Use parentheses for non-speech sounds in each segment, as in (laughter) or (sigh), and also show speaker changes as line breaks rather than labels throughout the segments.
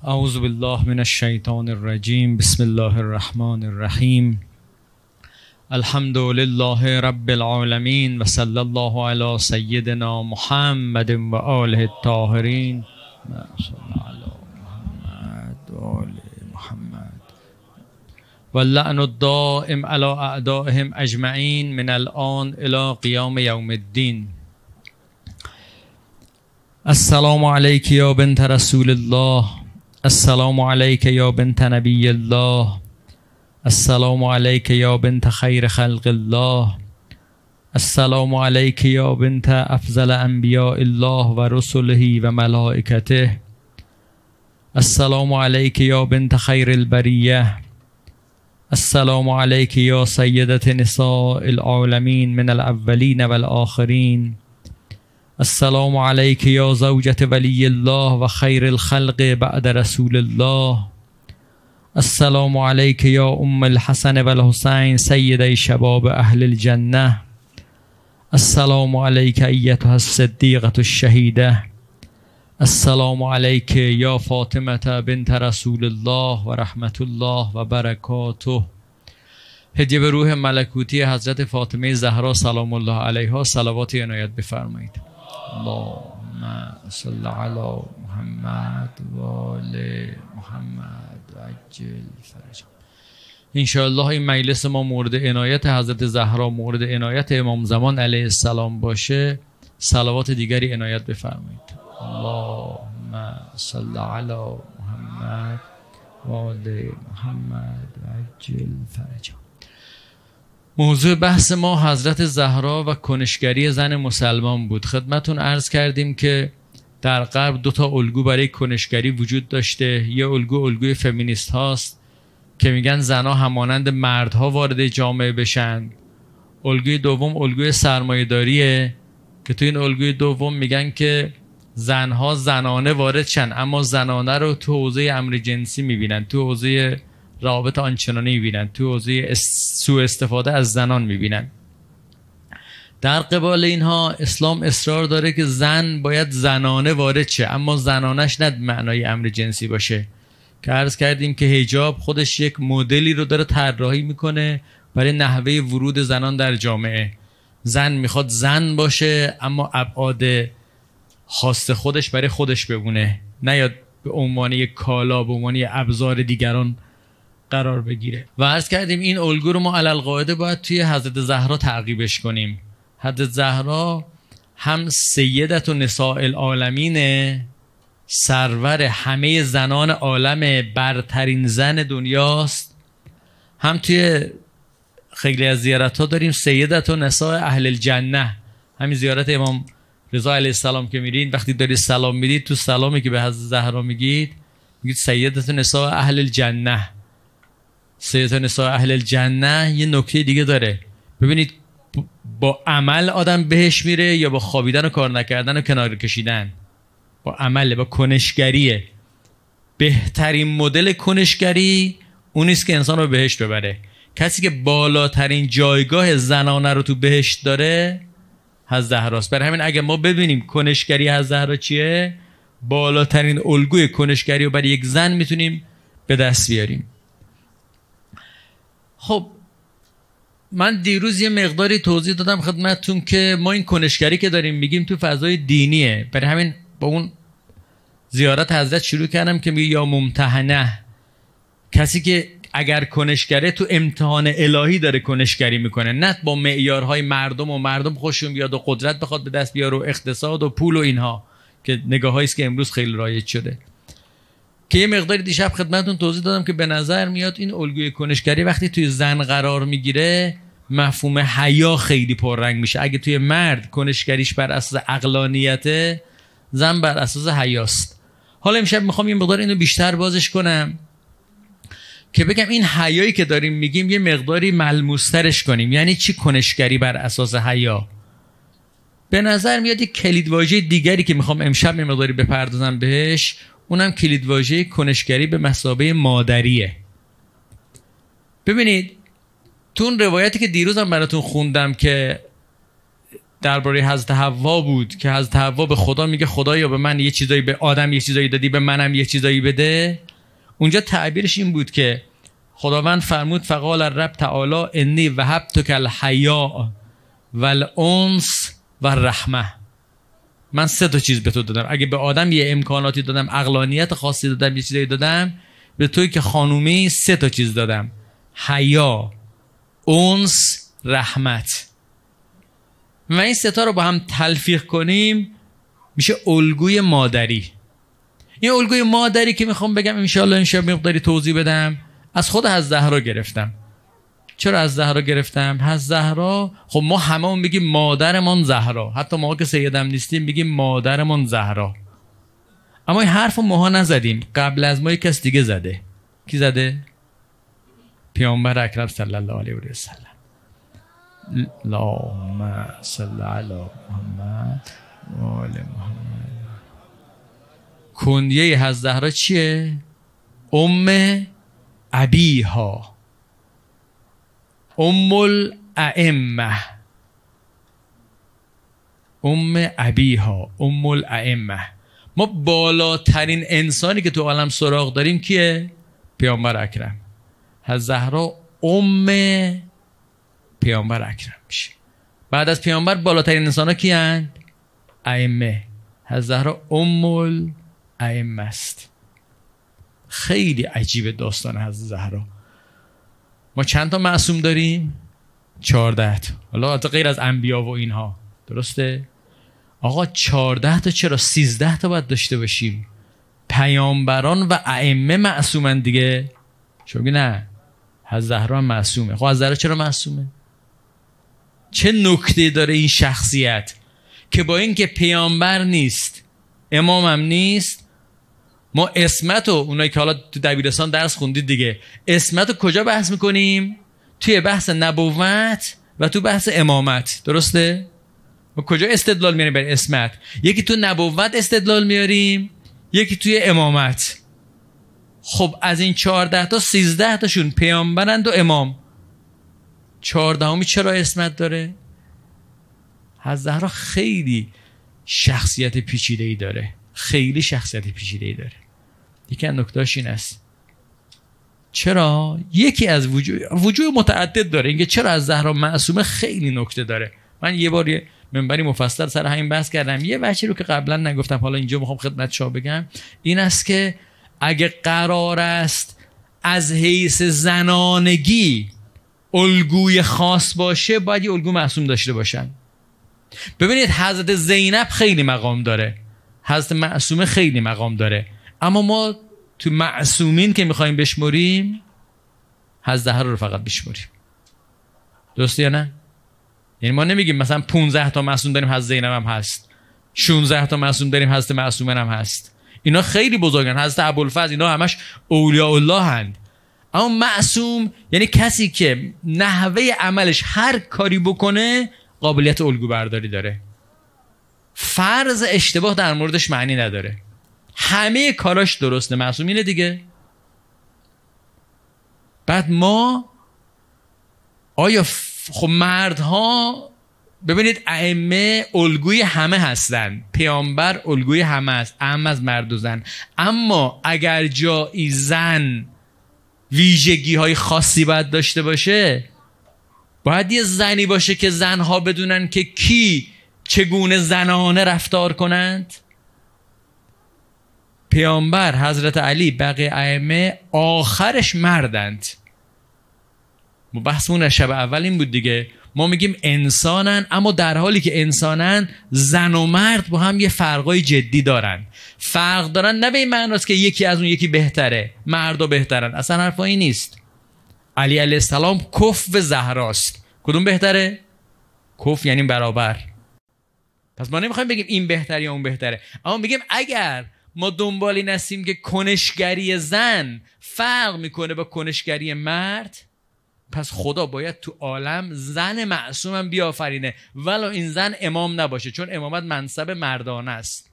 أعوذ بالله من الشيطان الرجيم بسم الله الرحمن الرحيم الحمد لله رب العالمين وصلى الله على سيدنا محمد وآله الطاهرين صلى الله على محمد وآل محمد واللعن الدائم على أعدائهم أجمعين من الآن إلى قيام يوم الدين السلام عليك يا بنت رسول الله السلام عليك يا بنت نبي الله السلام عليك يا بنت خير خلق الله السلام عليك يا بنت أفضل أنبياء الله ورسله وملائكته السلام عليك يا بنت خير البرية السلام عليك يا سيدة نساء العالمين من الأولين والآخرين السلام علیک یا زوجت ولی الله و خیر الخلق بعد رسول الله السلام علیک یا ام الحسن و الحسین شباب اهل الجنه السلام علیک ایتها الصديقة الشهیده السلام علیک یا فاطمه بنت رسول الله و رحمت الله و برکاته هدیه به روح ملکوتی حضرت فاطمه زهرا سلام الله علیها صلوات عنایت بفرمایید اللهم صل على محمد و آل محمد و عجل شاء انشاءالله این مجلس ما مورد عنایت حضرت زهرا مورد عنایت امام زمان علیه السلام باشه سلوات دیگری عنایت بفرمایید اللهم صل علی محمد و آل محمد و عجل فرجهم موضوع بحث ما حضرت زهرا و کنشگری زن مسلمان بود خدمتون عرض کردیم که در غرب دو تا الگو برای کنشگری وجود داشته یه الگو الگوی فمینیست هاست که میگن زنها همانند مردها وارد جامعه بشن الگوی دوم الگوی داریه که تو این الگوی دوم میگن که زنها زنانه وارد شن اما زنانه رو تو حوزه امر جنسی میبینن تو حوزه روابط آنچنانی میبینن تو حوزه سوء استفاده از زنان میبینن در قبال اینها اسلام اصرار داره که زن باید زنانه وارد شه اما زنانش نه معنای امر جنسی باشه که عرض کردیم که هجاب خودش یک مدلی رو داره طراحی میکنه برای نحوه ورود زنان در جامعه زن میخواد زن باشه اما ابعاد خاص خودش برای خودش بمونه نه به عنوان یک کالا به عنوان ابزار دیگران قرار بگیره و عرض کردیم این الگو رو ما علالقاعده باید توی حضرت زهرا تعقیبش کنیم حضرت زهرا هم سیدت و نساء العالمینه سرور همه زنان عالم برترین زن دنیاست هم توی خیلی از زیارت ها داریم سیدت و نساء اهل الجنه همین زیارت امام رضا علیه السلام که میرین وقتی دارید سلام میدید تو سلامی که به حضرت زهرا میگید میگید سیدت و نساء اهل الجنه سید نسا اهل الجنه یه نکته دیگه داره ببینید با عمل آدم بهش میره یا با خوابیدن و کار نکردن و کنار کشیدن با عمله با کنشگریه بهترین مدل کنشگری اونیست که انسان رو بهشت ببره کسی که بالاترین جایگاه زنانه رو تو بهشت داره از زهراست برای همین اگه ما ببینیم کنشگری از زهرا چیه بالاترین الگوی کنشگری رو برای یک زن میتونیم به دست بیاریم خب من دیروز یه مقداری توضیح دادم خدمتتون که ما این کنشگری که داریم میگیم تو فضای دینیه برای همین با اون زیارت حضرت شروع کردم که میگه یا ممتحنه کسی که اگر کنشگره تو امتحان الهی داره کنشگری میکنه نه با معیارهای مردم و مردم خوششون بیاد و قدرت بخواد به دست بیاره و اقتصاد و پول و اینها که نگاهایی است که امروز خیلی رایج شده که یه مقداری دیشب خدمتون توضیح دادم که به نظر میاد این الگوی کنشگری وقتی توی زن قرار میگیره مفهوم حیا خیلی پررنگ میشه اگه توی مرد کنشگریش بر اساس اقلانیته زن بر اساس حیاست حالا امشب میخوام یه مقدار اینو بیشتر بازش کنم که بگم این حیایی که داریم میگیم یه مقداری ملموسترش کنیم یعنی چی کنشگری بر اساس حیا به نظر میاد کلید کلیدواژه دیگری که میخوام امشب یه مقداری بپردازم بهش اونم کلیدواژه کنشگری به مسابه مادریه ببینید تو اون روایتی که دیروزم براتون خوندم که درباره حضرت حوا بود که حضرت حوا به خدا میگه یا به من یه چیزایی به آدم یه چیزایی دادی به منم یه چیزایی بده اونجا تعبیرش این بود که خداوند فرمود فقال رب تعالی انی وهبتک الحیا والانس و رحمه من سه تا چیز به تو دادم اگه به آدم یه امکاناتی دادم اقلانیت خاصی دادم یه چیزی دادم به توی که خانومی سه تا چیز دادم حیا اونس رحمت و این ستا رو با هم تلفیق کنیم میشه الگوی مادری این الگوی مادری که میخوام بگم انشالله انشالله مقداری توضیح بدم از خود از زهرا گرفتم چرا از زهرا گرفتم از زهرا خب ما همه میگیم مادرمان زهرا حتی ما که سیدم نیستیم میگیم مادرمان زهرا اما این حرف ماها نزدیم قبل از ما یک کس دیگه زده کی زده پیامبر اکرم صلی الله علیه و سلم اللهم صل علی محمد محمد کنیه از زهرا چیه ام ابیها ام الائمه ام ابیها ام الائمه ما بالاترین انسانی که تو عالم سراغ داریم کیه پیامبر اکرم از زهرا ام پیامبر اکرم میشه بعد از پیامبر بالاترین انسان ها کی هند؟ ائمه از زهرا ام است خیلی عجیب داستان از زهرا ما چند تا معصوم داریم؟ چارده تا حالا حتی غیر از انبیا و اینها درسته؟ آقا چارده تا چرا سیزده تا باید داشته باشیم پیامبران و ائمه معصومن دیگه چون نه از زهرا هم معصومه خب از زهرا چرا معصومه چه نکته داره این شخصیت که با اینکه پیامبر نیست هم نیست ما اسمت و اونایی که حالا تو دبیرستان درس خوندید دیگه اسمت رو کجا بحث میکنیم توی بحث نبوت و تو بحث امامت درسته ما کجا استدلال میاریم بر اسمت یکی تو نبوت استدلال میاریم یکی توی امامت خب از این چارده تا سیزده تاشون پیامبرند و امام 14 چرا اسمت داره از خیلی شخصیت پیچیده ای داره خیلی شخصیت پیچیده ای داره یکی از نکتاش این است چرا یکی از وجوه وجوه متعدد داره اینکه چرا از زهرا معصومه خیلی نکته داره من یه بار منبری مفصل سر همین بحث کردم یه بچه رو که قبلا نگفتم حالا اینجا میخوام خدمت شما بگم این است که اگه قرار است از حیث زنانگی الگوی خاص باشه باید یه الگو معصوم داشته باشن ببینید حضرت زینب خیلی مقام داره حضرت معصومه خیلی مقام داره اما ما تو معصومین که میخوایم بشمریم از زهرا رو فقط بشمریم درسته یا نه یعنی ما نمیگیم مثلا 15 تا معصوم داریم حضرت زینب هم هست 16 تا معصوم داریم حضرت معصومن هم هست اینا خیلی بزرگن حضرت ابوالفضل اینا همش اولیاء الله هند اما معصوم یعنی کسی که نحوه عملش هر کاری بکنه قابلیت الگو برداری داره فرض اشتباه در موردش معنی نداره همه کاراش درسته معصوم اینه دیگه بعد ما آیا ف... خب مردها ببینید ائمه الگوی همه هستند پیامبر الگوی همه است اهم از مرد و زن اما اگر جایی زن ویژگی های خاصی باید داشته باشه باید یه زنی باشه که زنها بدونن که کی چگونه زنانه رفتار کنند پیامبر حضرت علی بقیه ائمه آخرش مردند ما بحثمون از شب اول این بود دیگه ما میگیم انسانن اما در حالی که انسانن زن و مرد با هم یه فرقای جدی دارن فرق دارن نه به این معناست که یکی از اون یکی بهتره و بهترن اصلا حرفایی نیست علی علیه السلام کف و زهراست کدوم بهتره کف یعنی برابر پس ما نمیخوایم بگیم این بهتر یا اون بهتره اما میگیم اگر ما دنبال این هستیم که کنشگری زن فرق میکنه با کنشگری مرد پس خدا باید تو عالم زن معصومم بیافرینه ولو این زن امام نباشه چون امامت منصب مردانه است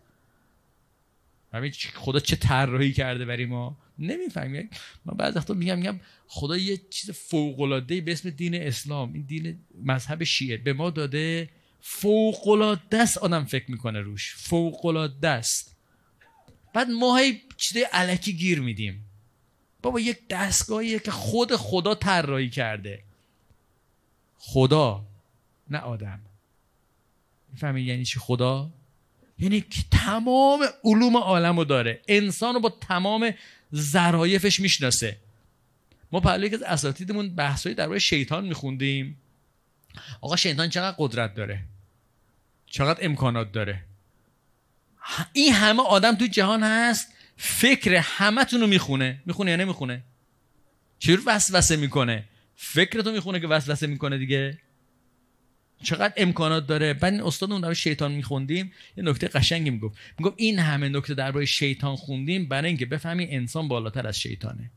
خدا چه طراحی کرده برای ما نمیفهمی من بعض وقتا میگم میگم خدا یه چیز فوق به اسم دین اسلام این دین مذهب شیعه به ما داده فوق است آدم فکر میکنه روش فوق است بعد ما هی چیده علکی گیر میدیم بابا یک دستگاهیه که خود خدا طراحی کرده خدا نه آدم میفهمید یعنی چی خدا یعنی که تمام علوم عالم رو داره انسان رو با تمام ظرایفش میشناسه ما پهلوی یکی از اساتیدمون بحثایی درباره شیطان میخوندیم آقا شیطان چقدر قدرت داره چقدر امکانات داره این همه آدم تو جهان هست فکر همه رو میخونه میخونه یا نمیخونه رو وسوسه میکنه فکر تو میخونه که وسوسه میکنه دیگه چقدر امکانات داره بعد این استاد اون شیطان میخوندیم یه نکته قشنگی میگفت میگفت این همه نکته درباره شیطان خوندیم برای اینکه بفهمی انسان بالاتر از شیطانه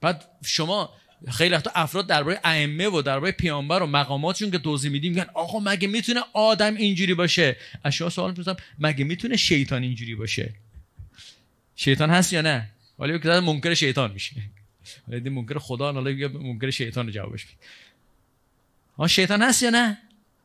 بعد شما خیلی وقتا افراد درباره ائمه و درباره پیامبر و مقاماتشون که توضیح میدیم میگن آقا مگه میتونه آدم اینجوری باشه از شما سوال میپرسم مگه میتونه شیطان اینجوری باشه شیطان هست یا نه حالا که منکر شیطان میشه ولی منکر خدا حالا منکر شیطان جوابش بید. ها شیطان هست یا نه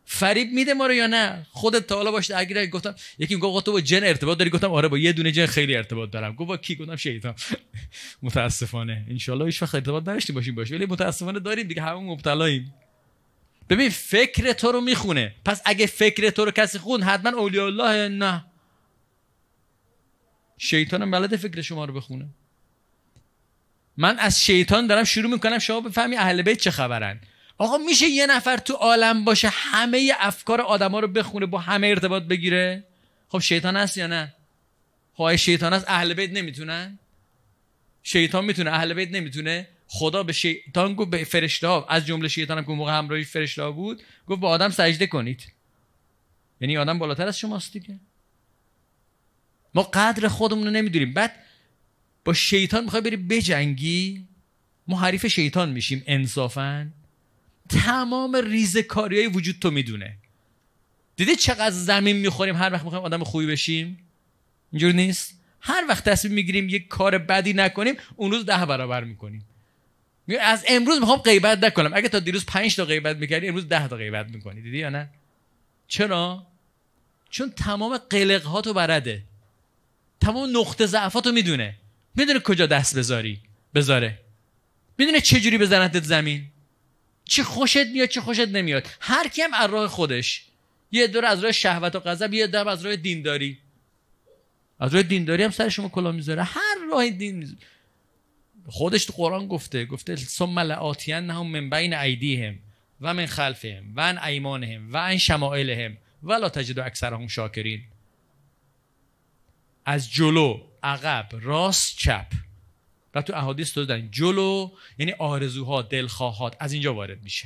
فریب میده ما رو یا نه خودت تا حالا باش اگه گفتم یکی گفت تو با جن ارتباط داری گفتم آره با یه دونه جن خیلی ارتباط دارم گفت با کی گفتم شیطان (laughs) متاسفانه ان هیچ وقت ارتباط نداشتیم باشیم باش ولی متاسفانه داریم دیگه همون مبتلاییم ببین فکر تو رو میخونه پس اگه فکر تو رو کسی خون حتما اولیاء الله نه شیطان بلد فکر شما رو بخونه من از شیطان دارم شروع میکنم شما بفهمی اهل بیت چه خبرن آقا میشه یه نفر تو عالم باشه همه افکار آدما رو بخونه با همه ارتباط بگیره خب شیطان هست یا نه خب شیطان هست اهل بیت نمیتونن شیطان میتونه اهل بیت نمیتونه خدا به شیطان گفت به فرشته ها از جمله شیطان هم که موقع همراهی فرشته ها بود گفت به آدم سجده کنید یعنی آدم بالاتر از شماست دیگه ما قدر خودمون رو نمیدونیم بعد با شیطان میخوای بری بجنگی ما حریف شیطان میشیم انصافاً تمام کاری وجود تو میدونه دیدی چقدر زمین میخوریم هر وقت میخوایم آدم خوبی بشیم اینجور نیست هر وقت تصمیم میگیریم یک کار بدی نکنیم اون روز ده برابر میکنیم از امروز میخوام غیبت نکنم اگه تا دیروز 5 تا غیبت میکردی امروز ده تا غیبت میکنی دیدی یا نه چرا چون تمام قلق ها تو برده تمام نقطه تو میدونه میدونه کجا دست بذاری بذاره میدونه چه جوری بزنتت زمین چه خوشت میاد چه خوشت نمیاد هر کیم از راه خودش یه دور از راه شهوت و غضب یه دور از راه دینداری از راه دینداری هم سر شما کلا میذاره هر راه دین خودش تو قرآن گفته گفته ثم لآتین هم من بین ایدیهم و من خلفهم و ان ایمانهم و ان شمائلهم ولا تجد اکثرهم شاکرین از جلو عقب راست چپ و تو احادیث تو دارن جلو یعنی آرزوها دلخواهات از اینجا وارد میشه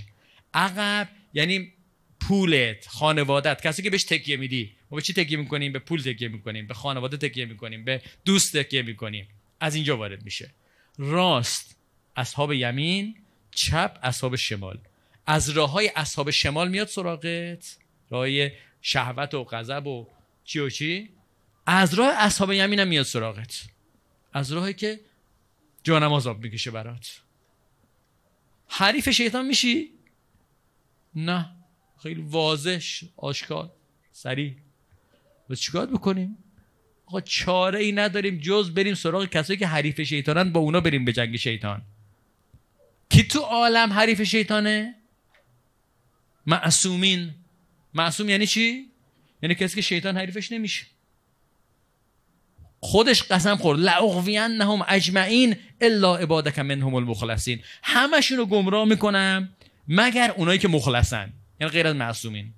عقب یعنی پولت خانوادت کسی که بهش تکیه میدی ما به چی تکیه میکنیم به پول تکیه میکنیم به خانواده تکیه میکنیم به دوست تکیه میکنیم از اینجا وارد میشه راست اصحاب یمین چپ اصحاب شمال از راه های اصحاب شمال میاد سراغت راه شهوت و غضب و چی و چی از راه اصحاب یمین هم میاد سراغت از راهی که جانم آزاب میکشه برات حریف شیطان میشی؟ نه خیلی واضح آشکار سریع و چیکار بکنیم؟ آقا چاره ای نداریم جز بریم سراغ کسایی که حریف شیطانن با اونا بریم به جنگ شیطان کی تو عالم حریف شیطانه؟ معصومین معصوم یعنی چی؟ یعنی کسی که شیطان حریفش نمیشه خودش قسم خورد لاغوین نهم اجمعین الا عبادک منهم المخلصین همشون رو گمراه میکنم مگر اونایی که مخلصن یعنی غیر از معصومین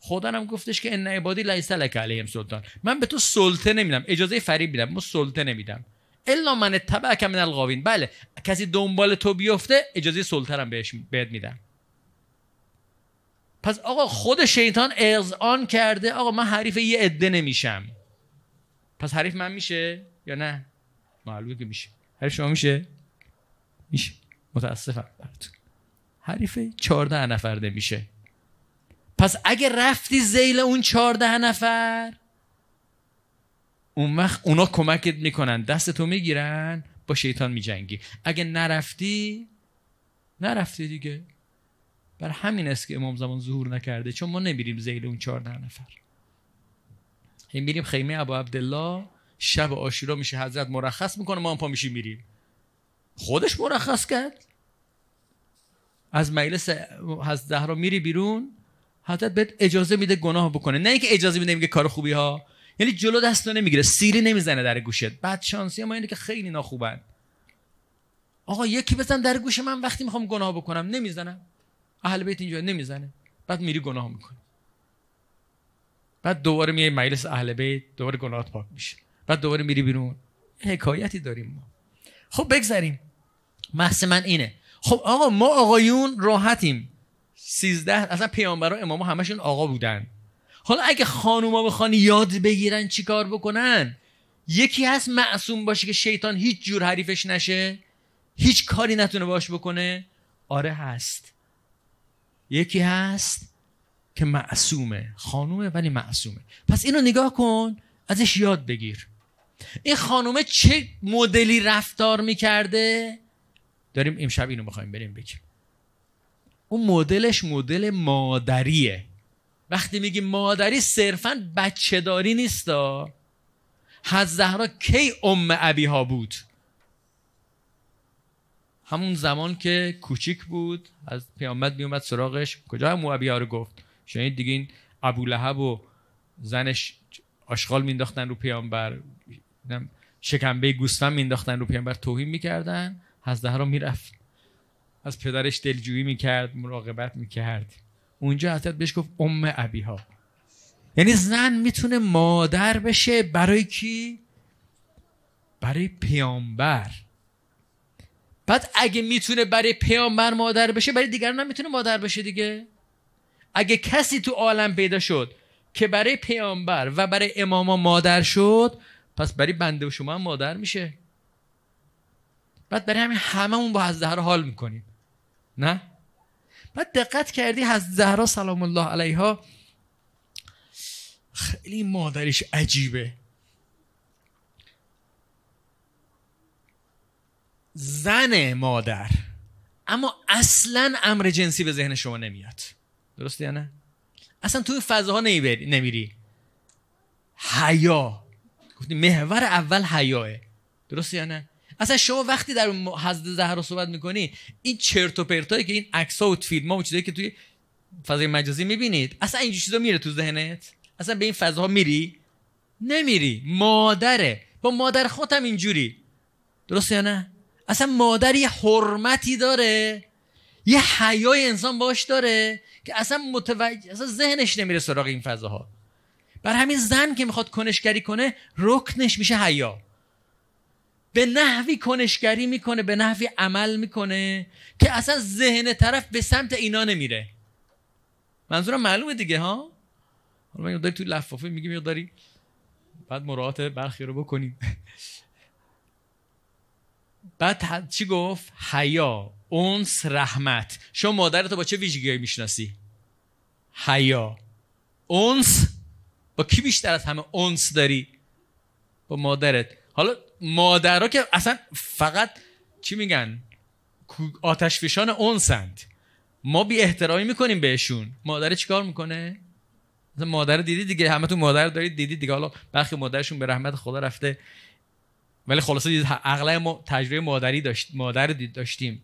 خدا هم گفتش که ان عبادی لیس لک علیهم سلطان من به تو سلطه نمیدم اجازه فریب میدم ما سلطه نمیدم الا من کم من الغاوین بله کسی دنبال تو بیفته اجازه سلطه هم بهش بهت میدم پس آقا خود شیطان اذعان کرده آقا من حریف یه عده نمیشم پس حریف من میشه یا نه معلومه که میشه حریف شما میشه میشه متاسفم براتون حریف 14 نفر نمیشه پس اگه رفتی زیل اون 14 نفر اون وقت اونا کمکت میکنن دستتو میگیرن با شیطان میجنگی اگه نرفتی نرفتی دیگه بر همین است که امام زمان ظهور نکرده چون ما نمیریم زیل اون 14 نفر هی میریم خیمه ابو عبدالله شب آشورا میشه حضرت مرخص میکنه ما هم پا میشیم میریم خودش مرخص کرد از مجلس از زهرا میری بیرون حضرت بهت اجازه میده گناه بکنه نه اینکه اجازه میده میگه کار خوبی ها یعنی جلو دست نمیگیره سیری نمیزنه در گوشت بعد شانسی ما اینه که خیلی ناخوبن آقا یکی بزن در گوش من وقتی میخوام گناه بکنم نمیزنم اهل بیت اینجا نمیزنه بعد میری گناه میکنه بعد دوباره میای مجلس اهل بیت دوباره گناهات پاک میشه بعد دوباره میری بیرون حکایتی داریم ما خب بگذریم محض من اینه خب آقا ما آقایون راحتیم سیزده اصلا پیامبر و امام همشون آقا بودن حالا اگه خانوما بخوان یاد بگیرن چیکار بکنن یکی هست معصوم باشه که شیطان هیچ جور حریفش نشه هیچ کاری نتونه باش بکنه آره هست یکی هست که معصومه خانومه ولی معصومه پس اینو نگاه کن ازش یاد بگیر این خانومه چه مدلی رفتار میکرده داریم امشب اینو میخوایم بریم بگیم اون مدلش مدل مادریه وقتی میگی مادری صرفا بچه داری نیستا حضرت زهرا کی ام ها بود همون زمان که کوچیک بود از پیامد میومد سراغش کجا هم ها رو گفت شاید دیگه این ابو و زنش آشغال مینداختن رو پیامبر شکنبه گستن مینداختن رو پیامبر توهین میکردن از دهرا میرفت از پدرش دلجویی میکرد مراقبت میکرد اونجا حضرت بهش گفت ام ها یعنی زن میتونه مادر بشه برای کی برای پیامبر بعد اگه میتونه برای پیامبر مادر بشه برای دیگران هم میتونه مادر بشه دیگه اگه کسی تو عالم پیدا شد که برای پیامبر و برای اماما مادر شد پس برای بنده و شما هم مادر میشه بعد برای همین اون با حضرت زهرا حال میکنیم نه بعد دقت کردی حضرت زهرا سلام الله علیها خیلی مادرش عجیبه زن مادر اما اصلا امر جنسی به ذهن شما نمیاد درسته یا نه اصلا تو فضاها نمیری حیا گفتی محور اول حیاه درسته یا نه اصلا شما وقتی در حضرت زهرا صحبت میکنی این چرت و پرتایی که این ها و ها و چیزایی که توی فضای مجازی میبینید اصلا این چیزا میره تو ذهنت اصلا به این فضاها میری نمیری مادره با مادر هم اینجوری درسته یا نه اصلا مادری حرمتی داره یه حیای انسان باش داره که اصلا متوجه اصلا ذهنش نمیره سراغ این فضاها بر همین زن که میخواد کنشگری کنه رکنش میشه حیا به نحوی کنشگری میکنه به نحوی عمل میکنه که اصلا ذهن طرف به سمت اینا نمیره منظورم معلومه دیگه ها حالا من داری توی لفافه میگیم مقداری بعد مراعات برخی رو بکنیم (laughs) بعد چی گفت حیا اونس رحمت شما مادرتو با چه ویژگی میشناسی حیا اونس با کی بیشتر از همه اونس داری با مادرت حالا مادرها که اصلا فقط چی میگن آتشفشان اونسند ما بی احترامی میکنیم بهشون مادر چیکار میکنه مادر دیدی دیگه همه تو مادر دارید دیدی دیگه حالا برخی مادرشون به رحمت خدا رفته ولی خلاصه دید ما تجربه مادری داشت مادر داشتیم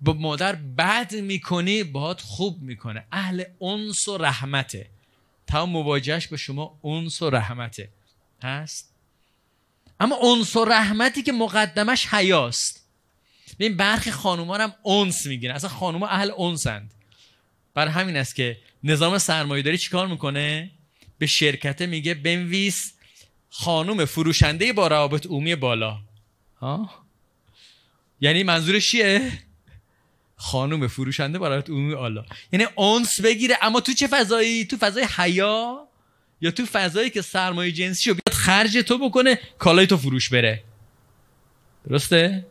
با مادر بد میکنی باهات خوب میکنه اهل اونس و رحمته تا مواجهش با شما اونس و رحمته هست اما اونس و رحمتی که مقدمش حیاست ببین برخی خانوما هم اونس میگیرن اصلا خانوما اهل اونسند بر همین است که نظام چی چیکار میکنه به شرکته میگه بنویس خانوم فروشنده با روابط اومی بالا ها یعنی منظورش چیه خانم فروشنده برات اون آلا یعنی اونس بگیره اما تو چه فضایی تو فضای حیا یا تو فضایی که سرمایه جنسی رو بیاد خرج تو بکنه کالای تو فروش بره درسته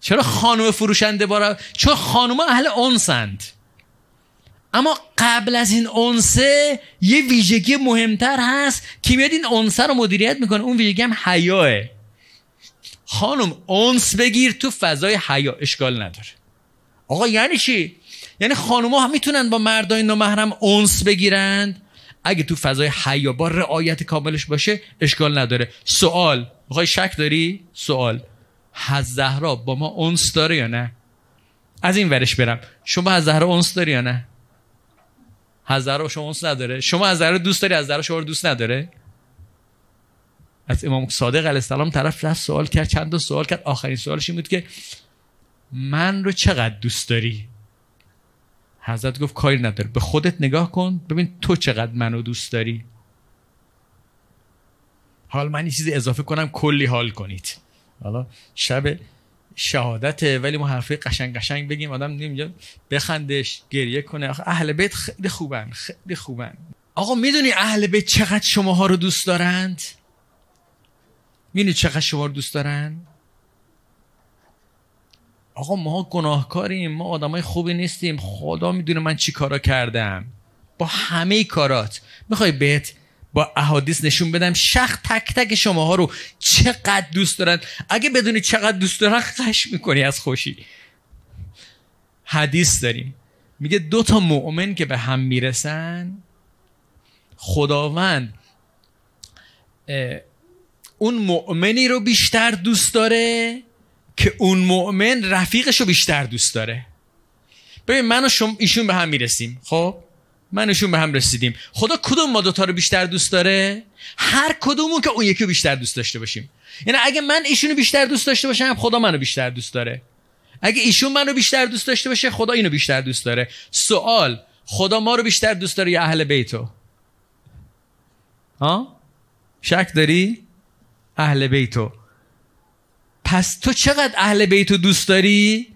چرا خانم فروشنده برا چون خانم اهل اونسند اما قبل از این اونسه یه ویژگی مهمتر هست که میاد این اونسه رو مدیریت میکنه اون ویژگی هم حیاه خانم اونس بگیر تو فضای حیا اشکال نداره آقا یعنی چی یعنی خانوما هم میتونن با مردای نامحرم اونس بگیرند اگه تو فضای حیا با رعایت کاملش باشه اشکال نداره سوال میخوای شک داری سوال حضرت زهرا با ما اونس داره یا نه از این ورش برم شما از زهرا اونس داری یا نه از زهرا شما اونس نداره شما از زهرا دوست داری از زهرا شما دوست نداره از امام صادق علیه السلام طرف رفت سوال کرد چند تا سوال کرد آخرین سوالش این بود که من رو چقدر دوست داری حضرت گفت کاری نداره به خودت نگاه کن ببین تو چقدر منو دوست داری حال من یه چیزی اضافه کنم کلی حال کنید حالا شب شهادت ولی ما حرفی قشنگ قشنگ بگیم آدم نمیجا بخندش گریه کنه آخه اهل بیت خیلی خوبن خیلی خوبن آقا میدونی اهل بیت چقدر شماها رو دوست دارند میدونی چقدر شما رو دوست دارند؟ آقا ما گناهکاریم ما آدمای خوبی نیستیم خدا میدونه من چی کارا کردم با همه کارات میخوای بهت با احادیث نشون بدم شخص تک تک شماها رو چقدر دوست دارن اگه بدونی چقدر دوست دارن خش میکنی از خوشی حدیث داریم میگه دو تا مؤمن که به هم میرسن خداوند اون مؤمنی رو بیشتر دوست داره که اون مؤمن رفیقش رو بیشتر دوست داره ببین من و شم ایشون به هم میرسیم خب من ایشون به هم رسیدیم خدا کدوم ما دوتا رو بیشتر دوست داره هر کدومون که اون یکی بیشتر دوست داشته باشیم یعنی اگه من ایشونو بیشتر دوست داشته باشم خدا منو بیشتر دوست داره اگه ایشون منو بیشتر دوست داشته باشه خدا اینو بیشتر دوست داره سوال خدا ما رو بیشتر دوست داره یا اهل بیتو ها شک داری اهل بیتو پس تو چقدر اهل بیت رو دوست داری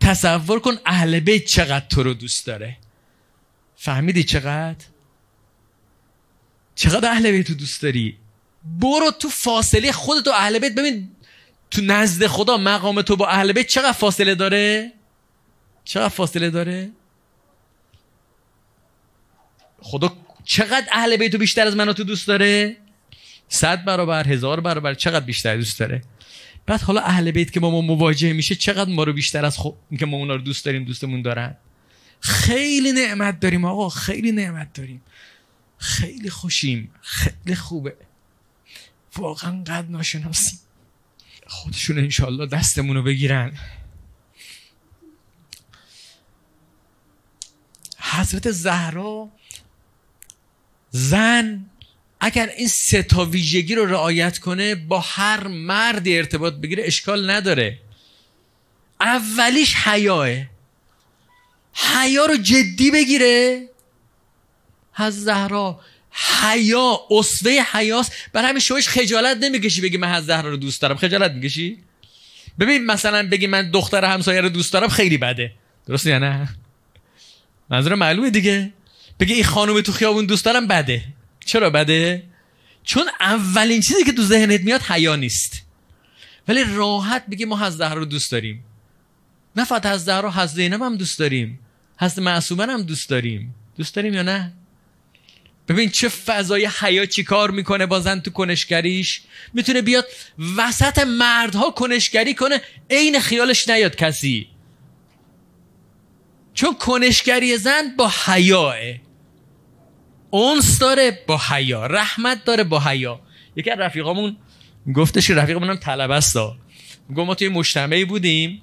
تصور کن اهل بیت چقدر تو رو دوست داره فهمیدی چقدر چقدر اهل بیت رو دوست داری برو تو فاصله خودتو اهل بیت ببین تو نزد خدا مقام تو با اهل بیت چقدر فاصله داره چقدر فاصله داره خدا چقدر اهل بیت بیشتر از من تو دوست داره صد برابر هزار برابر چقدر بیشتر دوست داره بعد حالا اهل بیت که با ما مواجه میشه چقدر ما رو بیشتر از خو... که ما اونا رو دوست داریم دوستمون دارن خیلی نعمت داریم آقا خیلی نعمت داریم خیلی خوشیم خیلی خوبه واقعا قد ناشناسیم خودشون انشالله دستمون رو بگیرن حضرت زهرا زن اگر این سه تا ویژگی رو رعایت کنه با هر مردی ارتباط بگیره اشکال نداره اولیش حیاه حیا رو جدی بگیره از زهرا حیا اصوه حیاست برای همین شوش خجالت نمیکشی بگی من از زهرا رو دوست دارم خجالت میکشی ببین مثلا بگی من دختر همسایه رو دوست دارم خیلی بده درست یا نه منظور معلومه دیگه بگی این خانم تو خیابون دوست دارم بده چرا بده چون اولین چیزی که تو ذهنت میاد حیا نیست ولی راحت بگی ما از رو دوست داریم نه فقط از زهرا حضرت زینب هم دوست داریم حضرت معصومه هم دوست داریم دوست داریم یا نه ببین چه فضای حیا کار میکنه بازن تو کنشگریش میتونه بیاد وسط مردها کنشگری کنه عین خیالش نیاد کسی چون کنشگری زن با حیاه اونس داره با حیا رحمت داره با حیا یکی از رفیقامون گفتش رفیقمون هم طلبه استا گفت ما توی مجتمعی بودیم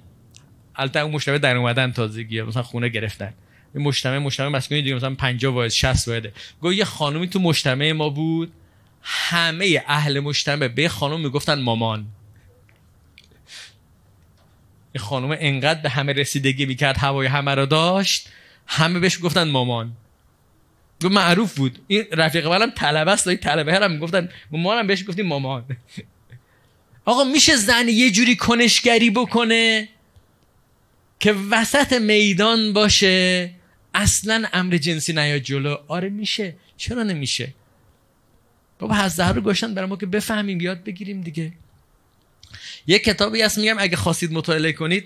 البته اون مجتمع در اومدن تازگی مثلا خونه گرفتن این مجتمع مجتمع مسکونی دیگه مثلا 50 واحد 60 واحده گفت یه خانومی تو مجتمع ما بود همه اهل مجتمع به خانم میگفتن مامان این خانم انقدر به همه رسیدگی میکرد هوای همه رو داشت همه بهش گفتن مامان معروف بود این رفیق منم طلبه است این طلبه هم میگفتن هم بهش گفتیم مامان (laughs) آقا میشه زن یه جوری کنشگری بکنه که وسط میدان باشه اصلا امر جنسی نیاد جلو آره میشه چرا نمیشه بابا هزده رو گوشتن برای ما که بفهمیم یاد بگیریم دیگه یه کتابی هست میگم اگه خواستید مطالعه کنید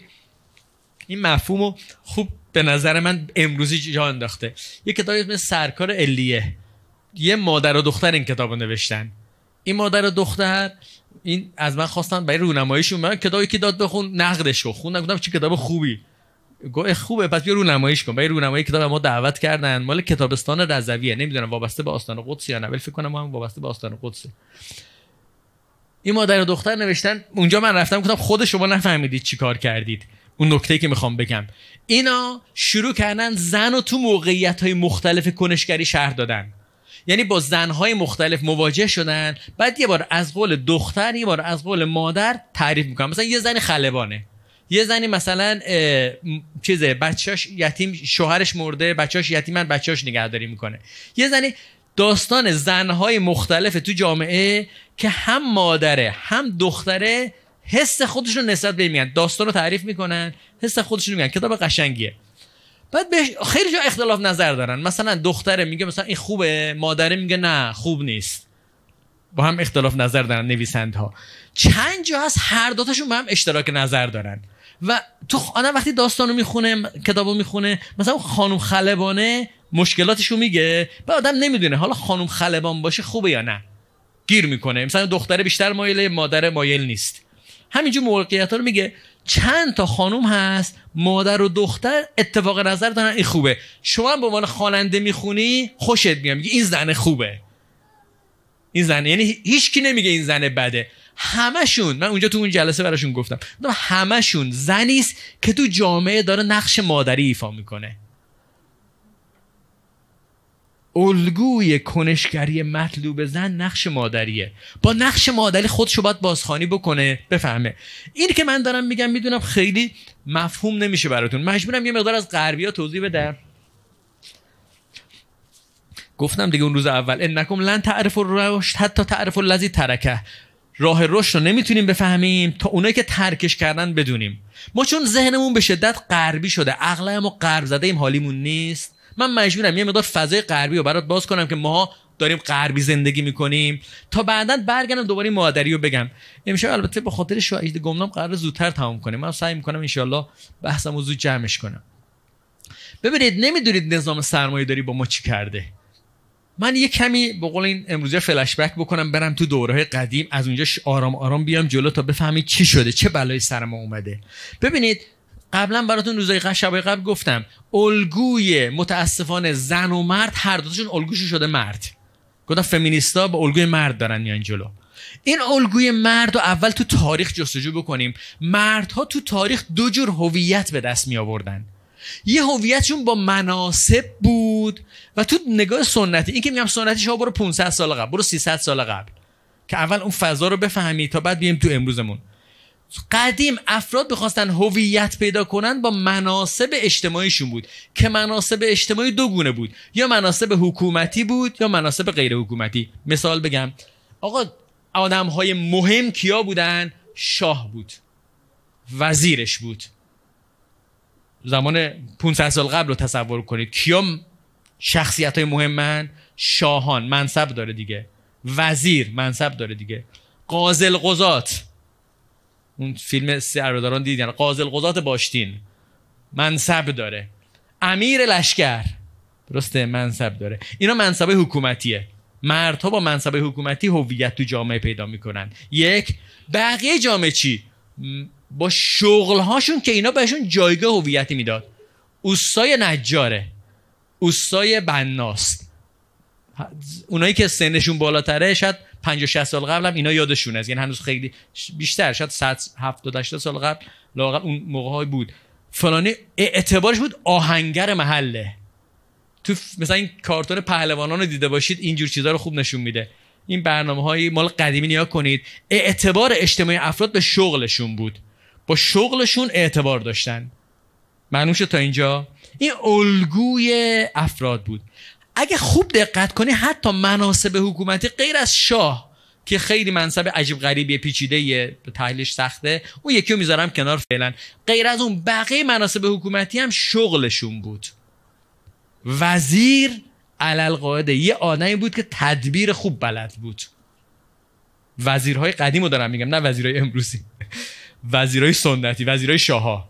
این مفهوم رو خوب به نظر من امروزی جا انداخته یه کتابی اسم سرکار الیه یه مادر و دختر این کتاب رو نوشتن این مادر و دختر این از من خواستن برای رونماییشون من کتابی که داد بخون نقدش رو خوندم گفتم چه کتاب خوبی گفت خوبه پس بیا رونماییش کن برای رونمایی کتاب ما دعوت کردن مال کتابستان رضویه نمیدونم وابسته به آستان قدس یا نه ولی فکر کنم هم وابسته به آستان قدسه این مادر و دختر نوشتن اونجا من رفتم گفتم خود شما نفهمیدید چیکار کردید اون نکته که میخوام بگم اینا شروع کردن زن و تو موقعیت های مختلف کنشگری شهر دادن یعنی با زنهای مختلف مواجه شدن بعد یه بار از قول دختر یه بار از قول مادر تعریف میکنن مثلا یه زن خلبانه یه زنی مثلا چیزه بچهش یتیم شوهرش مرده بچهاش یتیمن بچهاش نگهداری میکنه یه زنی داستان زنهای مختلف تو جامعه که هم مادره هم دختره حس خودشون نسبت به میگن داستان رو تعریف میکنن حس خودشون میگن کتاب قشنگیه بعد بهش خیلی جا اختلاف نظر دارن مثلا دختره میگه مثلا این خوبه مادره میگه نه خوب نیست با هم اختلاف نظر دارن نویسند ها چند جا هست هر دوتاشون با هم اشتراک نظر دارن و تو آدم وقتی داستانو میخونه کتابو میخونه مثلا خانم خلبانه مشکلاتشو میگه و آدم نمیدونه حالا خانم خلبان باشه خوبه یا نه گیر میکنه مثلا دختره بیشتر مایل مادر مایل نیست همینجور موقعیت ها رو میگه چند تا خانم هست مادر و دختر اتفاق نظر دارن این خوبه شما هم به عنوان خواننده میخونی خوشت میاد میگه این زن خوبه این زن یعنی هیچکی نمیگه این زن بده همشون من اونجا تو اون جلسه براشون گفتم همشون زنی که تو جامعه داره نقش مادری ایفا میکنه الگوی کنشگری مطلوب زن نقش مادریه با نقش مادری خودشو باید بازخانی بکنه بفهمه این که من دارم میگم میدونم خیلی مفهوم نمیشه براتون مجبورم یه مقدار از غربی ها توضیح بدم گفتم دیگه اون روز اول ان نکم لن تعرف الرشد حتی تعرف لذی ترکه راه رشد رو نمیتونیم بفهمیم تا اونایی که ترکش کردن بدونیم ما چون ذهنمون به شدت غربی شده اغلب ما غرب زده ایم حالیمون نیست من مجبورم یه مقدار فضای غربی رو برات باز کنم که ما داریم غربی زندگی میکنیم تا بعدا برگردم دوباره مادری رو بگم امشب البته به خاطر گمنام قرار زودتر تمام کنیم من سعی میکنم انشالله بحثم رو زود جمعش کنم ببینید نمیدونید نظام سرمایه داری با ما چی کرده من یه کمی به قول این امروزی فلش بک بکنم برم تو دوره قدیم از اونجا آرام آرام بیام جلو تا بفهمید چی شده چه بلایی سر ما اومده ببینید قبلا براتون روزای شبای قبل گفتم الگوی متاسفانه زن و مرد هر دوتاشون الگوشون شده مرد گفتم فمینیستا به الگوی مرد دارن میان جلو این الگوی مرد رو اول تو تاریخ جستجو بکنیم مردها تو تاریخ دو جور هویت به دست می آوردن یه هویتشون با مناسب بود و تو نگاه سنتی این که میگم سنتی شما برو 500 سال قبل برو 300 سال قبل که اول اون فضا رو بفهمید تا بعد بیایم تو امروزمون قدیم افراد بخواستن هویت پیدا کنن با مناسب اجتماعیشون بود که مناسب اجتماعی دو گونه بود یا مناسب حکومتی بود یا مناسب غیر حکومتی مثال بگم آقا آدم های مهم کیا بودن شاه بود وزیرش بود زمان 500 سال قبل رو تصور کنید کیا شخصیت های مهمن شاهان منصب داره دیگه وزیر منصب داره دیگه قازل قضات اون فیلم سربداران دیدین یعنی قازل قضات باشتین منصب داره امیر لشکر درسته منصب داره اینا منصب حکومتیه مردها با منصب حکومتی هویت تو جامعه پیدا میکنن یک بقیه جامعه چی با شغلهاشون که اینا بهشون جایگاه هویتی میداد اوستای نجاره اوستای بناست اونایی که سنشون بالاتره شاید 50 60 سال قبل هم اینا یادشون است یعنی هنوز خیلی بیشتر شاید 100 70 80 سال قبل لاقل اون موقع های بود فلانی اعتبارش بود آهنگر محله تو مثلا این کارتون پهلوانان رو دیده باشید اینجور چیزها رو خوب نشون میده این برنامه های مال قدیمی نیا کنید اعتبار اجتماعی افراد به شغلشون بود با شغلشون اعتبار داشتن معلوم شد تا اینجا این الگوی افراد بود اگه خوب دقت کنی حتی مناسب حکومتی غیر از شاه که خیلی منصب عجیب غریبی پیچیده تحلیلش سخته اون یکی رو میذارم کنار فعلا غیر از اون بقیه مناسب حکومتی هم شغلشون بود وزیر علل قاعده یه آدمی بود که تدبیر خوب بلد بود وزیرهای قدیم رو دارم میگم نه وزیرهای امروزی (laughs) وزیرهای سنتی وزیرهای ها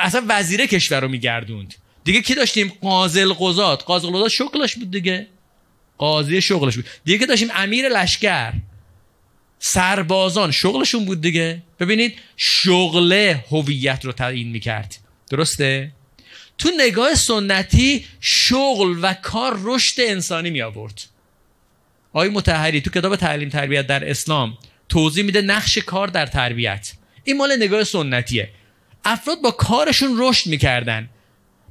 اصلا وزیره کشور رو میگردوند دیگه کی داشتیم قازل قزات قازل قزات شغلش بود دیگه قاضی شغلش بود دیگه که داشتیم امیر لشکر سربازان شغلشون بود دیگه ببینید شغل هویت رو تعیین میکرد درسته تو نگاه سنتی شغل و کار رشد انسانی می آورد آقای متحری تو کتاب تعلیم تربیت در اسلام توضیح میده نقش کار در تربیت این مال نگاه سنتیه افراد با کارشون رشد میکردن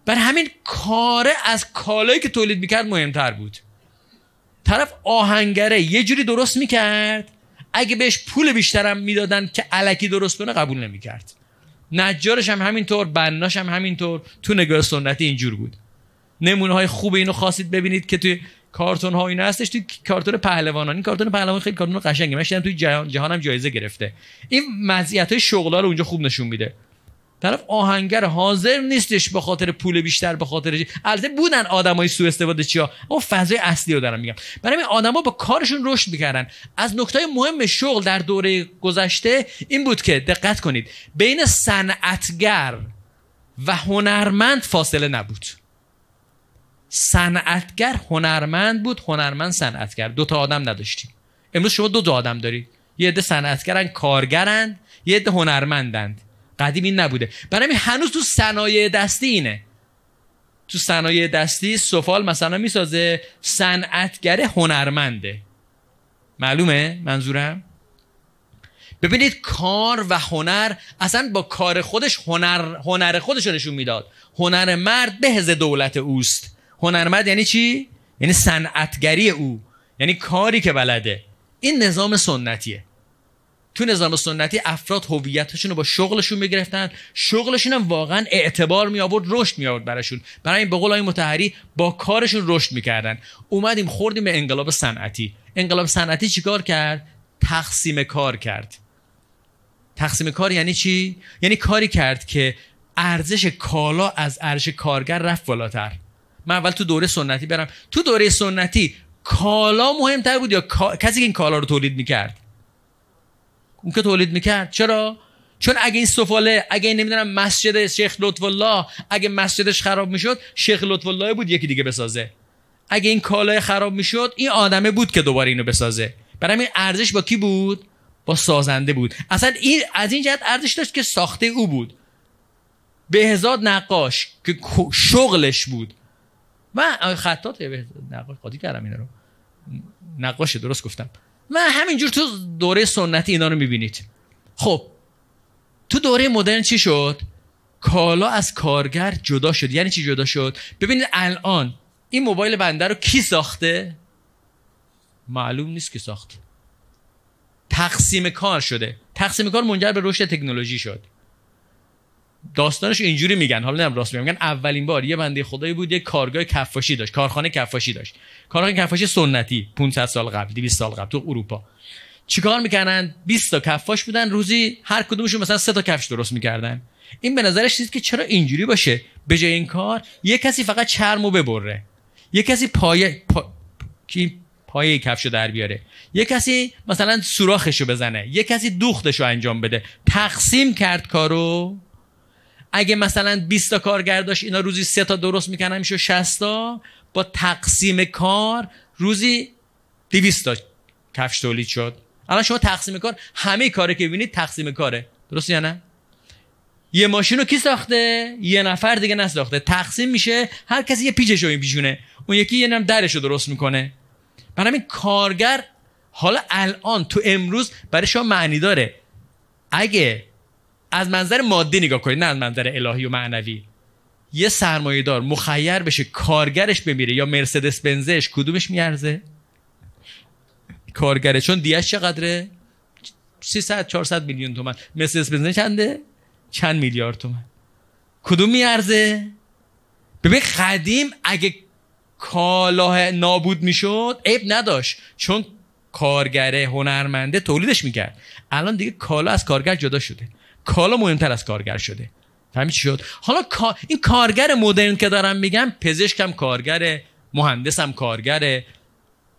بر همین کاره از کالایی که تولید میکرد مهمتر بود طرف آهنگره یه جوری درست میکرد اگه بهش پول بیشترم میدادن که علکی درست کنه قبول نمیکرد نجارش هم همینطور بناش هم همینطور تو نگاه سنتی اینجور بود نمونه های خوب اینو خواستید ببینید که توی کارتون ها این هستش توی کارتون پهلوانان این کارتون پهلوان خیلی کارتون قشنگه من توی جهان جهانم جایزه گرفته این مزیت های رو اونجا خوب نشون میده طرف آهنگر حاضر نیستش به خاطر پول بیشتر به خاطر البته بودن آدمای سوء استفاده چیا اما فضای اصلی رو دارم میگم برای این آدما با کارشون رشد میکردن از نکته مهم شغل در دوره گذشته این بود که دقت کنید بین صنعتگر و هنرمند فاصله نبود صنعتگر هنرمند بود هنرمند صنعتگر دو تا آدم نداشتیم امروز شما دو تا آدم دارید یه عده صنعتگرن کارگرن یه عده هنرمندند قدیم این نبوده برای هنوز تو صنایع دستی اینه تو صنایع دستی سفال مثلا میسازه صنعتگر هنرمنده معلومه منظورم ببینید کار و هنر اصلا با کار خودش هنر هنر خودش نشون میداد هنر مرد به هز دولت اوست هنرمند یعنی چی یعنی صنعتگری او یعنی کاری که بلده این نظام سنتیه تو نظام سنتی افراد هویتشون رو با شغلشون میگرفتن شغلشون هم واقعا اعتبار می آورد رشد می آورد براشون برای این بقول قول متحری با کارشون رشد میکردن اومدیم خوردیم به انقلاب صنعتی انقلاب صنعتی چیکار کرد تقسیم کار کرد تقسیم کار یعنی چی یعنی کاری کرد که ارزش کالا از ارزش کارگر رفت بالاتر من اول تو دوره سنتی برم تو دوره سنتی کالا مهمتر بود یا کسی که این کالا رو تولید میکرد اون که تولید میکرد چرا چون اگه این سفاله اگه این نمیدونم مسجد شیخ لطف الله اگه مسجدش خراب میشد شیخ لطف الله بود یکی دیگه بسازه اگه این کالای خراب میشد این آدمه بود که دوباره اینو بسازه برای این ارزش با کی بود با سازنده بود اصلا این از این جهت ارزش داشت که ساخته او بود بهزاد نقاش که شغلش بود و خطات بهزاد نقاش کردم اینا رو نقاش درست گفتم و همینجور تو دوره سنتی اینا رو میبینید خب تو دوره مدرن چی شد کالا از کارگر جدا شد یعنی چی جدا شد ببینید الان این موبایل بنده رو کی ساخته معلوم نیست که ساخته تقسیم کار شده تقسیم کار منجر به رشد تکنولوژی شد داستانش اینجوری میگن حالا نمیدونم راست میگن اولین بار یه بنده خدایی بود یه کارگاه کفاشی داشت کارخانه کفاشی داشت کارخانه کفاشی سنتی 500 سال قبل 200 سال قبل تو اروپا چیکار میکنن 20 تا کفاش بودن روزی هر کدومشون مثلا 3 تا کفش درست میکردن این به نظرش چیزی که چرا اینجوری باشه به جای این کار یه کسی فقط چرمو ببره یه کسی پایه پا... کی پایه کفشو در بیاره یه کسی مثلا سوراخشو بزنه یه کسی دوختشو انجام بده تقسیم کرد کارو اگه مثلا 20 تا کارگر داشت اینا روزی 3 تا درست میکنن میشه 60 تا با تقسیم کار روزی 200 تا کفش تولید شد الان شما تقسیم کار همه کاری که ببینید تقسیم کاره درست یا نه یه ماشین رو کی ساخته یه نفر دیگه نساخته تقسیم میشه هر کسی یه پیچش رو اون یکی یه نم درش رو درست میکنه برای همین کارگر حالا الان تو امروز برای شما معنی داره اگه از منظر مادی نگاه کنید نه از منظر الهی و معنوی یه سرمایه دار مخیر بشه کارگرش بمیره یا مرسدس بنزش کدومش میارزه کارگره چون دیش چقدره 300 400 میلیون تومن مرسدس بنز چنده چند میلیارد تومن کدوم میارزه ببین قدیم اگه کالا نابود میشد عیب نداشت چون کارگره هنرمنده تولیدش میکرد الان دیگه کالا از کارگر جدا شده کالا مهمتر از کارگر شده چی شد حالا این کارگر مدرن که دارم میگم پزشکم کارگره مهندسم کارگره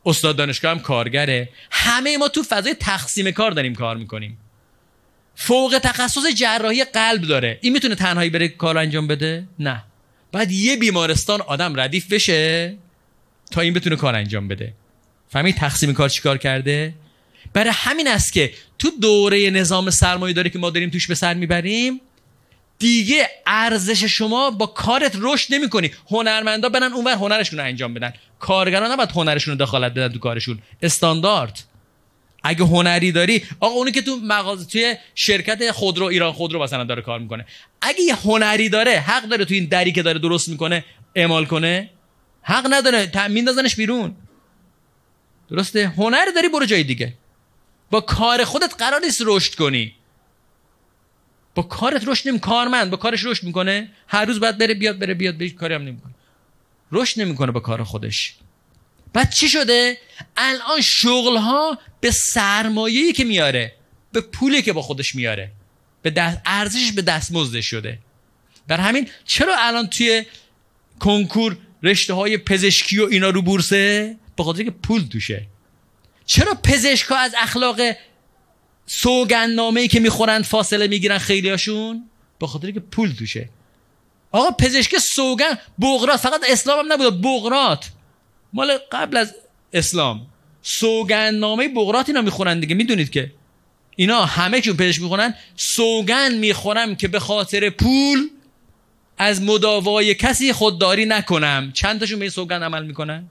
استاد دانشگاه هم کارگره همه ما تو فضای تقسیم کار داریم کار میکنیم فوق تخصص جراحی قلب داره این میتونه تنهایی بره کار انجام بده نه بعد یه بیمارستان آدم ردیف بشه تا این بتونه کار انجام بده فهمید تقسیم کار چیکار کرده برای همین است که تو دوره نظام سرمایه داری که ما داریم توش به سر میبریم دیگه ارزش شما با کارت رشد نمیکنی. هنرمندا برن اونور هنرشون رو انجام بدن کارگران نباید هنرشون رو دخالت بدن تو کارشون استاندارد اگه هنری داری آقا اونی که تو مغازه توی شرکت خودرو ایران خودرو مثلا داره کار میکنه اگه یه هنری داره حق داره تو این دری که داره درست میکنه اعمال کنه حق نداره میندازنش بیرون درسته هنر داری برو جای دیگه با کار خودت قرار نیست رشد کنی با کارت رشد نمی کارمند با کارش رشد میکنه هر روز باید بره بیاد بره بیاد به کاری هم نمیکنه رشد نمیکنه با کار خودش بعد چی شده الان شغل ها به سرمایه‌ای که میاره به پولی که با خودش میاره به ارزش ارزشش به دستمزد شده بر همین چرا الان توی کنکور رشته های پزشکی و اینا رو بورسه به خاطر که پول توشه چرا پزشکا از اخلاق سوگن ای که میخورن فاصله میگیرن خیلیاشون به خاطر که پول دوشه آقا پزشک سوگن بغرات فقط اسلام هم نبود بغرات مال قبل از اسلام سوگن نامه بغرات اینا میخورن دیگه میدونید که اینا همه چون پزشک میخورن سوگن میخورم که به خاطر پول از مداوای کسی خودداری نکنم چند تاشون به این سوگن عمل میکنن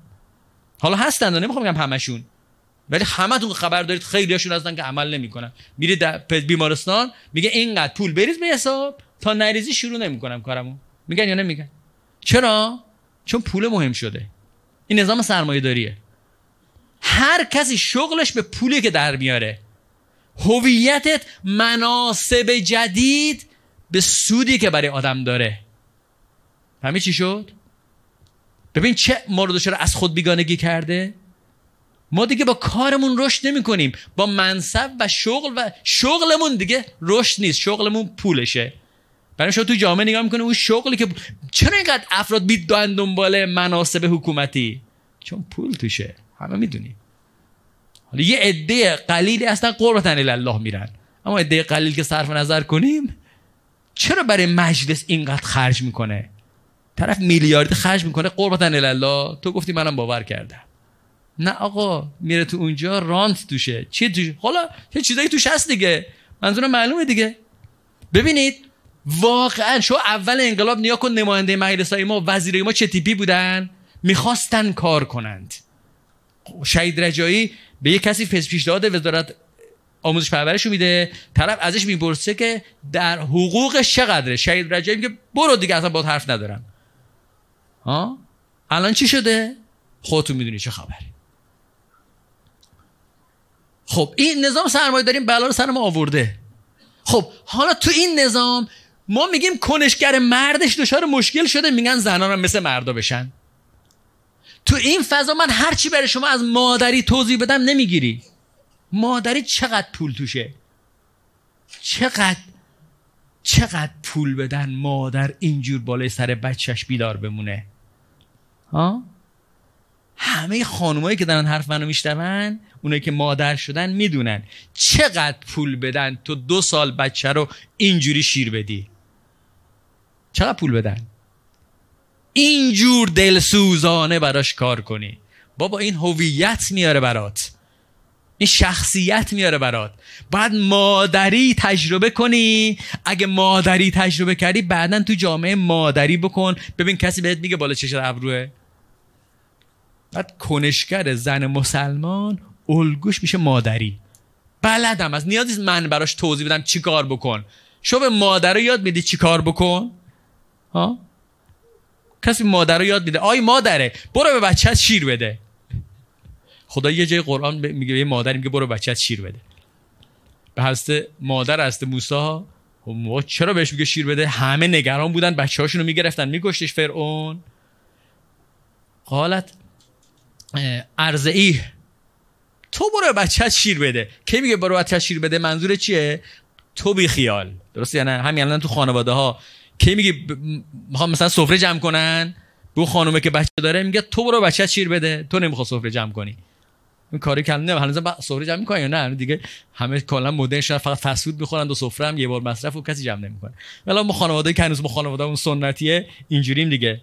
حالا هستند و بگم همشون ولی همتون خبر دارید خیلی خیلیاشون هستن که عمل نمیکنن میری در بیمارستان میگه اینقدر پول بریز به حساب تا نریزی شروع نمیکنم کارمو میگن یا نمیگن چرا چون پول مهم شده این نظام سرمایه داریه هر کسی شغلش به پولی که در میاره هویتت مناسب جدید به سودی که برای آدم داره همه چی شد ببین چه موردش رو از خود بیگانگی کرده ما دیگه با کارمون رشد نمی با منصب و شغل و شغلمون دیگه رشد نیست شغلمون پولشه برای شما تو جامعه نگاه میکنه اون شغلی که چرا اینقدر افراد بیدن دنبال مناسب حکومتی چون پول توشه همه میدونیم حالا یه عده قلیلی اصلا قربتن الله میرن اما عده قلیل که صرف نظر کنیم چرا برای مجلس اینقدر خرج میکنه طرف میلیاردی خرج میکنه قربتن الله تو گفتی منم باور کردم نه آقا میره تو اونجا رانت دوشه چی دوشه حالا چه چیزایی توش هست دیگه منظورم معلومه دیگه ببینید واقعا شو اول انقلاب نیا کن نماینده مجلسای ما وزیرای ما چه تیپی بودن میخواستن کار کنند شهید رجایی به یه کسی پیشنهاد وزارت آموزش پرورش میده طرف ازش میپرسه که در حقوق چقدره شهید رجایی میگه برو دیگه اصلا حرف ندارم ها الان چی شده خودتون میدونی چه خبره خب این نظام سرمایه داریم بلا رو سر ما آورده خب حالا تو این نظام ما میگیم کنشگر مردش دچار مشکل شده میگن زنانم هم مثل مردا بشن تو این فضا من هرچی برای شما از مادری توضیح بدم نمیگیری مادری چقدر پول توشه چقدر چقدر پول بدن مادر اینجور بالای سر بچهش بیدار بمونه ها همه خانمایی که دارن حرف منو میشنون اونایی که مادر شدن میدونن چقدر پول بدن تو دو سال بچه رو اینجوری شیر بدی چقدر پول بدن اینجور دلسوزانه براش کار کنی بابا این هویت میاره برات این شخصیت میاره برات بعد مادری تجربه کنی اگه مادری تجربه کردی بعدا تو جامعه مادری بکن ببین کسی بهت میگه بالا چشت ابروه بعد کنشگر زن مسلمان الگوش میشه مادری بلدم از نیازی من براش توضیح بدم چیکار بکن شو به مادر رو یاد میدی چیکار بکن ها کسی مادر رو یاد میده آی مادره برو به بچت شیر بده خدا یه جای قرآن میگه یه مادر میگه برو بچت شیر بده به هست مادر هست موسی خب چرا بهش میگه شیر بده همه نگران بودن بچه هاشون رو میگرفتن میگشتش فرعون قالت ارزعی تو برو بچه شیر بده کی میگه برو بچه شیر بده منظور چیه تو بی خیال درست یعنی همین الان تو خانواده ها کی میگه میخوام مثلا سفره جمع کنن به خانومه که بچه داره میگه تو برو بچه شیر بده تو نمیخوا سفره جمع کنی این کاری کل نه هنوز سفره جمع میکنن یا نه دیگه همه کلا مدرن شدن فقط فسود میخورن دو سفره هم یه بار مصرف کسی جمع نمیکنه ولی ما خانواده که هنوز ما خانواده اون سنتیه اینجوریم دیگه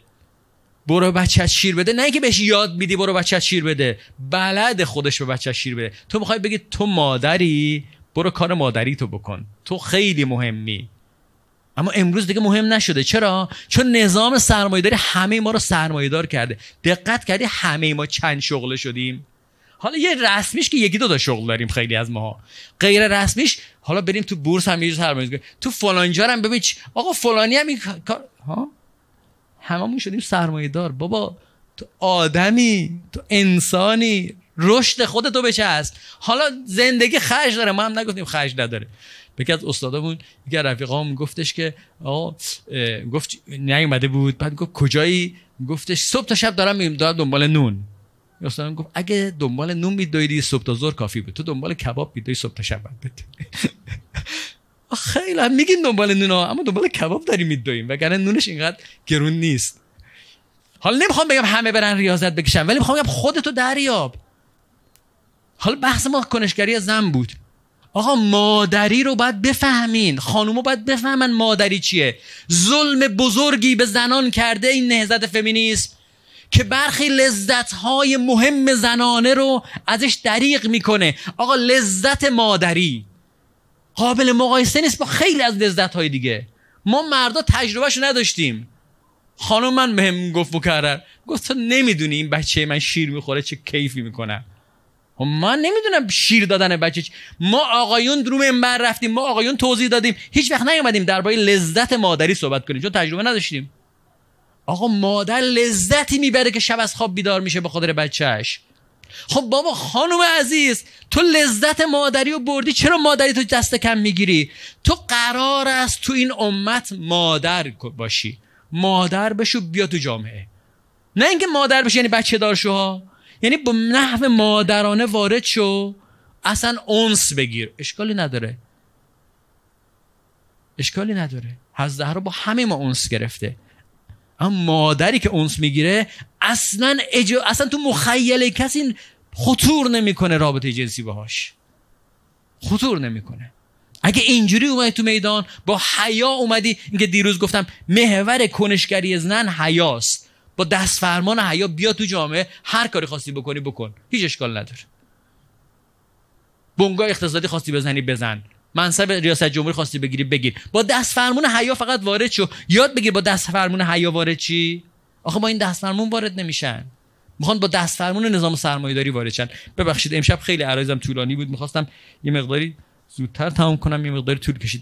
برو بچه شیر بده نه اینکه بهش یاد میدی برو بچه شیر بده بلد خودش به بچه شیر بده تو میخوای بگی تو مادری برو کار مادری تو بکن تو خیلی مهمی اما امروز دیگه مهم نشده چرا چون نظام سرمایهداری همه ما رو سرمایهدار کرده دقت کردی همه ما چند شغله شدیم حالا یه رسمیش که یکی دو تا شغل داریم خیلی از ماها غیر رسمیش حالا بریم تو بورس هم یه سرمایه‌گذاری تو فلان هم ببین آقا فلانی هم کار ها هممون شدیم سرمایه دار بابا تو آدمی تو انسانی رشد خودتو هست حالا زندگی خرج داره ما هم نگفتیم خرج نداره یکی از استادامون یکی رفیقام گفتش که آقا گفت نیومده بود بعد گفت کجایی گفتش صبح تا شب دارم دارم دنبال نون استادم گفت اگه دنبال نون میدویدی صبح تا ظهر کافی بود تو دنبال کباب میدوی صبح تا شب بود خیلی هم میگین دنبال نون اما دنبال کباب داریم میدویم وگرنه نونش اینقدر گرون نیست حالا نمیخوام بگم همه برن ریاضت بکشن ولی میخوام بگم خودتو دریاب حالا بحث ما کنشگری زن بود آقا مادری رو باید بفهمین خانوما باید بفهمن مادری چیه ظلم بزرگی به زنان کرده این نهزت فمینیسم که برخی لذت های مهم زنانه رو ازش دریغ میکنه آقا لذت مادری قابل مقایسه نیست با خیلی از لذت های دیگه ما مردا تجربهش نداشتیم خانم من مهم گفت مکرر گفت تو نمیدونی این بچه من شیر میخوره چه کیفی میکنه خب من نمیدونم شیر دادن بچه ما آقایون رو من رفتیم ما آقایون توضیح دادیم هیچ وقت نیومدیم درباره لذت مادری صحبت کنیم چون تجربه نداشتیم آقا مادر لذتی میبره که شب از خواب بیدار میشه به خاطر بچهش خب بابا خانم عزیز تو لذت مادری و بردی چرا مادری تو دست کم میگیری تو قرار است تو این امت مادر باشی مادر بشو بیا تو جامعه نه اینکه مادر بشی یعنی بچه دار شو یعنی به نحو مادرانه وارد شو اصلا اونس بگیر اشکالی نداره اشکالی نداره از رو با همه ما اونس گرفته اما مادری که اونس میگیره اصلا اج... اصلا تو مخیله کسی خطور نمیکنه رابطه جنسی باهاش خطور نمیکنه اگه اینجوری اومدی تو میدان با حیا اومدی اینکه دیروز گفتم محور کنشگری زن حیاست با دست فرمان حیا بیا تو جامعه هر کاری خواستی بکنی بکن هیچ اشکال نداره بونگا اقتصادی خواستی بزنی بزن منصب ریاست جمهوری خواستی بگیری بگیر با دست فرمون حیا فقط وارد شو یاد بگیر با دست فرمون حیا وارد چی آخه با این دست فرمون وارد نمیشن میخوان با دست فرمون نظام داری وارد شن ببخشید امشب خیلی عرایزم طولانی بود میخواستم یه مقداری زودتر تمام کنم یه مقداری طول کشید